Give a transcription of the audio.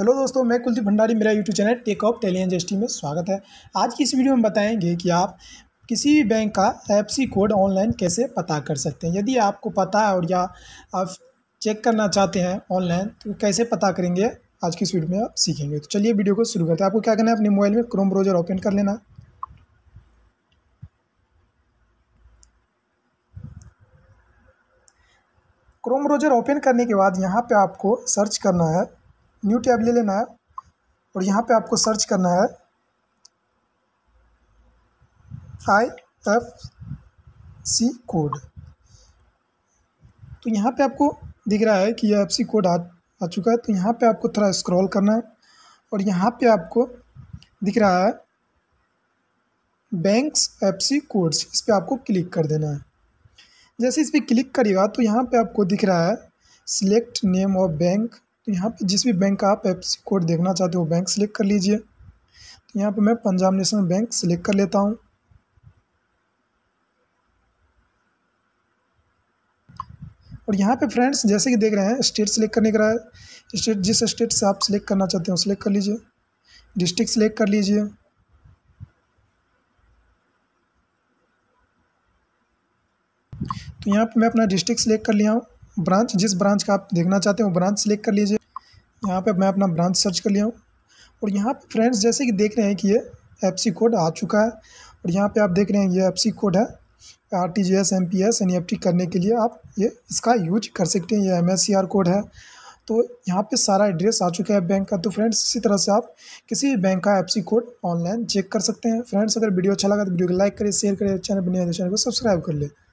hello दोस्तों मैं कुलदीप भंडारी मेरा YouTube channel tech of tele जी में स्वागत है आज की इस वीडियो में बताएंगे कि आप किसी भी बैंक का एफ कोड ऑनलाइन कैसे पता कर सकते हैं यदि आपको पता है और या आप चेक करना चाहते हैं ऑनलाइन तो कैसे पता करेंगे आज की इस वीडियो में आप सीखेंगे तो चलिए वीडियो को शुरू करते हैं आपको क्या करना है अपने मोबाइल में क्रोम ब्राउजर ओपन कर लेना क्रोम ब्राउजर ओपन करने के बाद यहाँ पे आपको सर्च करना है न्यू टैब ले लेना है और यहाँ पे आपको सर्च करना है आई एफ सी कोड तो यहाँ पे आपको दिख रहा है कि यह एफ सी कोड आ आ चुका है तो यहाँ पे आपको थोड़ा स्क्रॉल करना है और यहाँ पे आपको दिख रहा है बैंक्स एफ सी कोड्स इस पर आपको क्लिक कर देना है जैसे इस पर क्लिक करेगा तो यहाँ पे आपको दिख रहा है सिलेक्ट नेम ऑफ बैंक तो यहाँ पे जिस भी बैंक का आप एफ कोड देखना चाहते हो बैंक सेलेक्ट कर लीजिए तो यहाँ पे मैं पंजाब नेशनल बैंक सेलेक्ट कर लेता हूँ और यहाँ पे फ्रेंड्स जैसे कि देख रहे हैं स्टेट सेलेक्ट करने का है स्टेट जिस स्टेट से आप सिलेक्ट करना चाहते हो सिलेक्ट कर लीजिए डिस्ट्रिक्ट सेलेक्ट कर लीजिए तो यहाँ पे मैं अपना डिस्ट्रिक्ट सेलेक्ट कर लिया हूँ ब्रांच जिस ब्रांच का आप देखना चाहते हैं वो ब्रांच सेलेक्ट कर लीजिए यहाँ पे मैं अपना ब्रांच सर्च कर लिया हूँ और यहाँ पे फ्रेंड्स जैसे कि देख रहे हैं कि ये एफ कोड आ चुका है और यहाँ पे आप देख रहे हैं ये एफ कोड है R T G S M P S N F T करने के लिए आप ये इसका यूज कर सकते हैं ये M S C R code है तो यहाँ पे सारा एड्रेस आ चुका है बैंक का तो फ्रेंड्स इसी तरह से आप किसी भी बैंक का एफ कोड ऑनलाइन चेक कर सकते हैं फ्रेंड्स अगर वीडियो अच्छा लगा तो वीडियो को लाइक करें शेयर करें चैनल बनाए चैनल को सब्सक्राइब कर लें